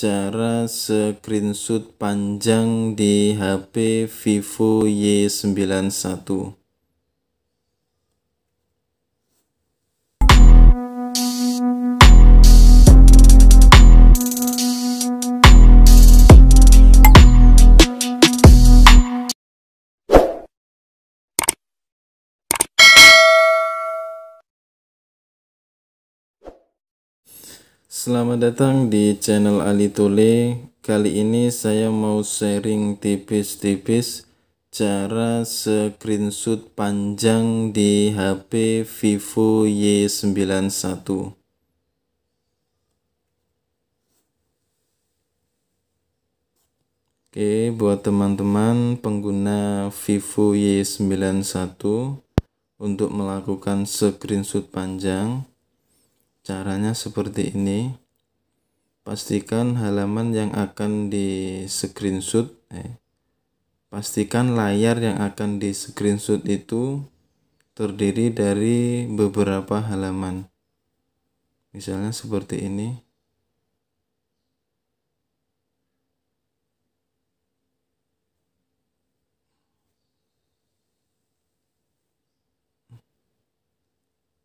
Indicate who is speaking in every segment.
Speaker 1: cara screenshot panjang di HP Vivo Y91 Selamat datang di channel Ali Tule. Kali ini saya mau sharing tipis-tipis cara screenshot panjang di HP Vivo Y91. Oke, buat teman-teman pengguna Vivo Y91 untuk melakukan screenshot panjang Caranya seperti ini. Pastikan halaman yang akan di screenshot eh, pastikan layar yang akan di screenshot itu terdiri dari beberapa halaman. Misalnya seperti ini.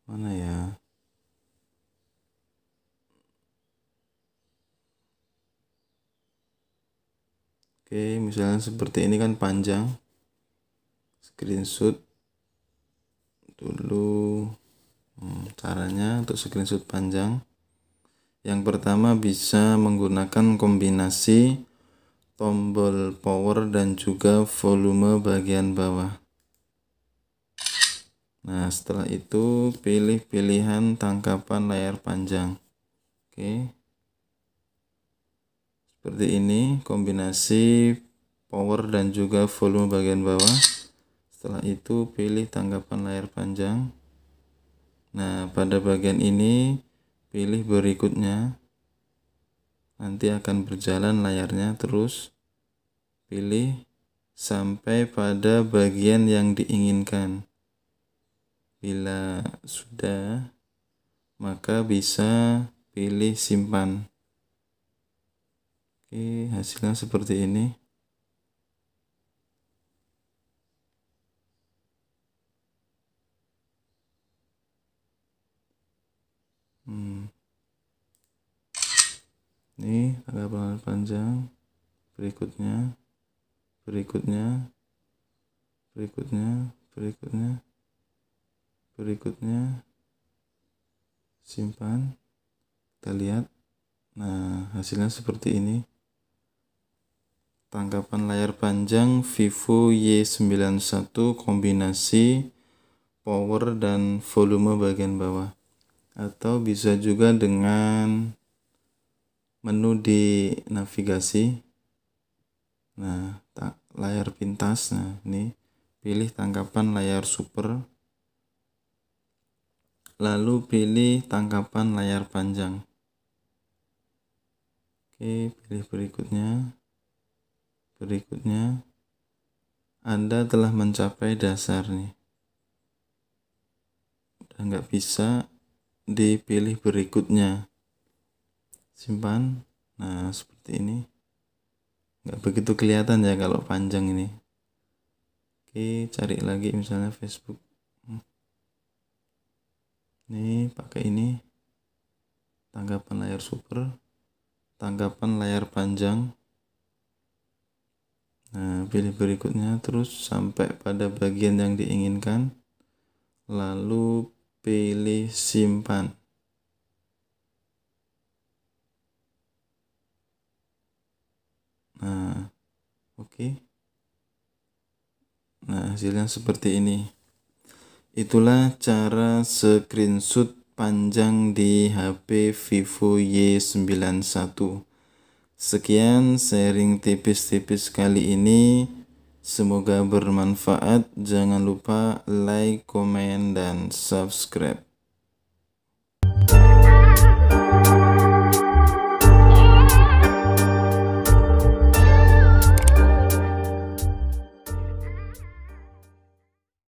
Speaker 1: Mana ya? Oke, misalnya seperti ini kan panjang. Screenshot dulu hmm, caranya untuk screenshot panjang. Yang pertama bisa menggunakan kombinasi tombol power dan juga volume bagian bawah. Nah, setelah itu pilih pilihan tangkapan layar panjang. Oke seperti ini kombinasi power dan juga volume bagian bawah setelah itu pilih tanggapan layar panjang nah pada bagian ini pilih berikutnya nanti akan berjalan layarnya terus pilih sampai pada bagian yang diinginkan bila sudah maka bisa pilih simpan Oke, hasilnya seperti ini. Hmm. Ini tanggal panjang berikutnya, berikutnya, berikutnya, berikutnya, berikutnya, simpan, kita lihat. Nah, hasilnya seperti ini tangkapan layar panjang Vivo Y91 kombinasi power dan volume bagian bawah atau bisa juga dengan menu di navigasi nah tak layar pintas nah ini pilih tangkapan layar super lalu pilih tangkapan layar panjang oke pilih berikutnya berikutnya Anda telah mencapai dasarnya udah nggak bisa dipilih berikutnya simpan nah seperti ini nggak begitu kelihatan ya kalau panjang ini oke cari lagi misalnya Facebook hmm. ini pakai ini tanggapan layar super tanggapan layar panjang Nah, pilih berikutnya terus sampai pada bagian yang diinginkan, lalu pilih simpan. Nah, oke. Okay. Nah, hasilnya seperti ini. Itulah cara screenshot panjang di HP Vivo Y91. Sekian sharing tipis-tipis kali ini. Semoga bermanfaat. Jangan lupa like, komen, dan subscribe.